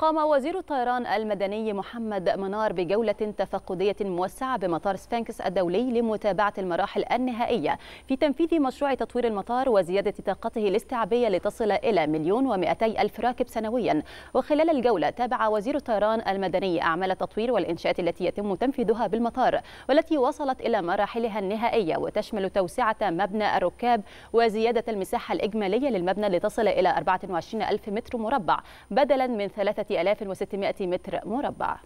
قام وزير الطيران المدني محمد منار بجولة تفقدية موسعة بمطار سفنكس الدولي لمتابعة المراحل النهائية في تنفيذ مشروع تطوير المطار وزيادة طاقته الاستيعابية لتصل إلى مليون ومئتي ألف راكب سنويا وخلال الجولة تابع وزير الطيران المدني أعمال التطوير والإنشاءات التي يتم تنفيذها بالمطار والتي وصلت إلى مراحلها النهائية وتشمل توسعة مبنى الركاب وزيادة المساحة الإجمالية للمبنى لتصل إلى 24 ألف متر مربع بدلا من ثلاثة وستمائة متر مربع